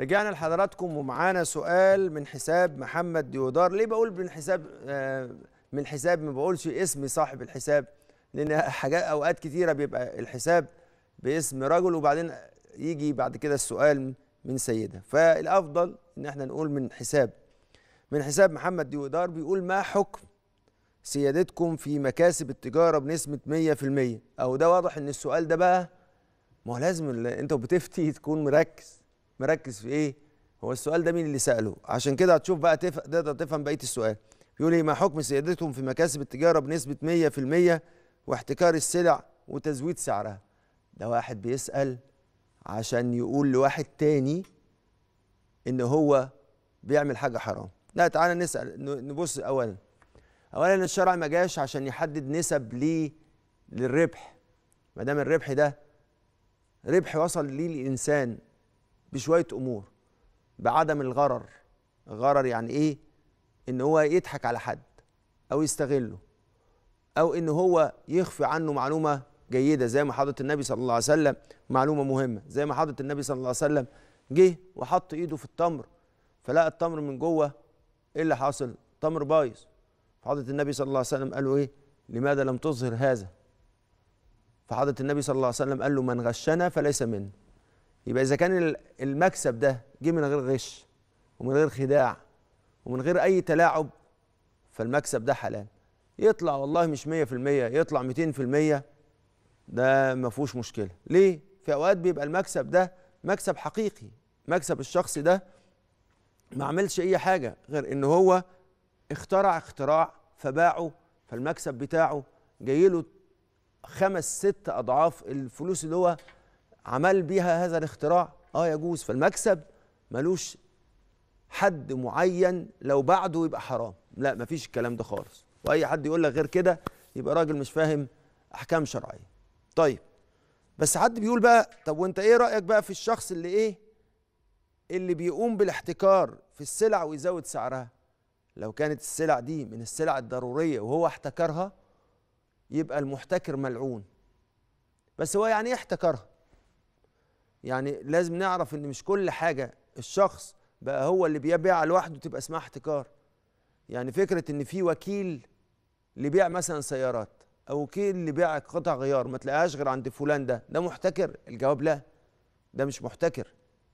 رجعنا لحضراتكم ومعانا سؤال من حساب محمد ديودار ليه بقول من حساب آه، من حساب ما بقولش اسم صاحب الحساب لان حاجات اوقات كتيره بيبقى الحساب باسم رجل وبعدين يجي بعد كده السؤال من سيده فالافضل ان احنا نقول من حساب من حساب محمد ديودار بيقول ما حكم سيادتكم في مكاسب التجاره بنسبه 100% او ده واضح ان السؤال ده بقى ما هو لازم انت بتفتي تكون مركز مركز في ايه هو السؤال ده مين اللي ساله عشان كده هتشوف بقى تف... تقدر تفهم بقيه السؤال بيقول ايه ما حكم سيادتهم في مكاسب التجاره بنسبه 100% واحتكار السلع وتزويد سعرها ده واحد بيسال عشان يقول لواحد تاني ان هو بيعمل حاجه حرام لا تعالى نسال نبص اولا اولا الشرع ما جاش عشان يحدد نسب ليه للربح ما دام الربح ده ربح وصل ليه الانسان بشويه امور بعدم الغرر غرر يعني ايه ان هو يضحك على حد او يستغله او ان هو يخفي عنه معلومه جيده زي ما حضره النبي صلى الله عليه وسلم معلومه مهمه زي ما حضره النبي صلى الله عليه وسلم جه وحط ايده في التمر فلقى التمر من جوه ايه اللي حاصل تمر بايظ فحضره النبي صلى الله عليه وسلم قال له ايه لماذا لم تظهر هذا فحضره النبي صلى الله عليه وسلم قال له من غشنا فليس منه يبقى اذا كان المكسب ده جه من غير غش ومن غير خداع ومن غير اي تلاعب فالمكسب ده حلال يطلع والله مش 100% يطلع 200% ده ما فيهوش مشكله ليه في اوقات بيبقى المكسب ده مكسب حقيقي مكسب الشخص ده ما عملش اي حاجه غير ان هو اخترع اختراع فباعه فالمكسب بتاعه جايله خمس ست اضعاف الفلوس اللي هو عمل بيها هذا الاختراع اه يجوز فالمكسب ملوش حد معين لو بعده يبقى حرام لا مفيش الكلام ده خالص واي حد يقول لك غير كده يبقى راجل مش فاهم احكام شرعيه طيب بس حد بيقول بقى طب وانت ايه رايك بقى في الشخص اللي ايه اللي بيقوم بالاحتكار في السلع ويزود سعرها لو كانت السلع دي من السلع الضروريه وهو احتكرها يبقى المحتكر ملعون بس هو يعني ايه احتكرها يعني لازم نعرف ان مش كل حاجه الشخص بقى هو اللي بيبيع لوحده تبقى اسمها احتكار يعني فكره ان في وكيل لبيع مثلا سيارات او وكيل لبيع قطع غيار ما تلاقيهاش غير عند فلان ده ده محتكر الجواب لا ده مش محتكر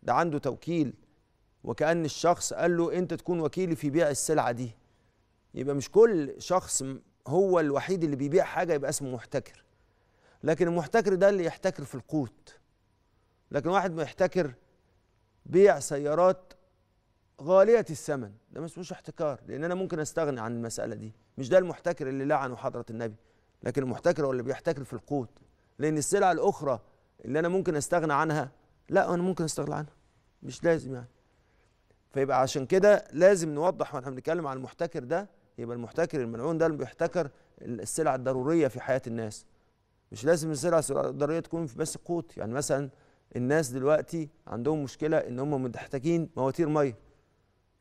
ده عنده توكيل وكأن الشخص قال له أنت تكون وكيلي في بيع السلعة دي يبقى مش كل شخص هو الوحيد اللي بيبيع حاجة يبقى اسمه محتكر لكن المحتكر ده اللي يحتكر في القوت لكن واحد محتكر بيع سيارات غالية الثمن ده ما اسموش احتكار لأن أنا ممكن أستغني عن المسألة دي مش ده المحتكر اللي لعنه حضرة النبي لكن المحتكر هو اللي بيحتكر في القوت لأن السلع الأخرى اللي أنا ممكن أستغنى عنها لا أنا ممكن أستغنى عنها مش لازم يعني فيبقى عشان كده لازم نوضح واحنا بنتكلم عن المحتكر ده يبقى المحتكر الملعون ده اللي بيحتكر السلع الضرورية في حياة الناس مش لازم السلع الضرورية تكون في بس قوت يعني مثلا الناس دلوقتي عندهم مشكله ان هم محتاجين مواتير ميه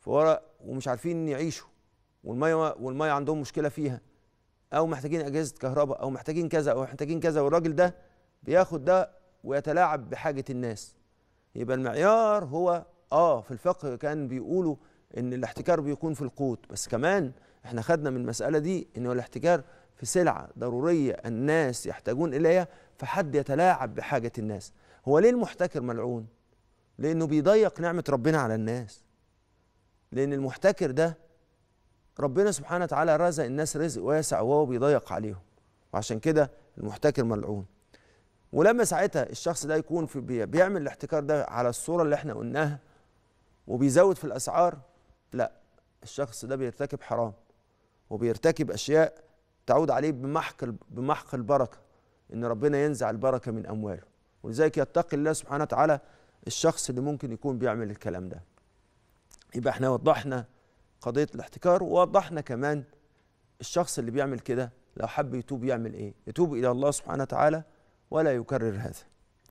ورق ومش عارفين يعيشوا والميه والميه عندهم مشكله فيها او محتاجين اجهزه كهرباء او محتاجين كذا او محتاجين كذا والراجل ده بياخد ده ويتلاعب بحاجه الناس يبقى المعيار هو اه في الفقه كان بيقولوا ان الاحتكار بيكون في القوت بس كمان احنا خدنا من المساله دي ان الاحتكار في سلعه ضروريه الناس يحتاجون اليها فحد يتلاعب بحاجه الناس هو ليه المحتكر ملعون لانه بيضيق نعمه ربنا على الناس لان المحتكر ده ربنا سبحانه وتعالى رزق الناس رزق واسع وهو بيضيق عليهم وعشان كده المحتكر ملعون ولما ساعتها الشخص ده يكون في بيعمل الاحتكار ده على الصوره اللي احنا قلناها وبيزود في الاسعار لا الشخص ده بيرتكب حرام وبيرتكب اشياء تعود عليه بمحق بمحق البركه ان ربنا ينزع البركه من امواله ولذلك يتقي الله سبحانه وتعالى الشخص اللي ممكن يكون بيعمل الكلام ده يبقى احنا وضحنا قضية الاحتكار ووضحنا كمان الشخص اللي بيعمل كده لو حب يتوب يعمل ايه يتوب الى الله سبحانه وتعالى ولا يكرر هذا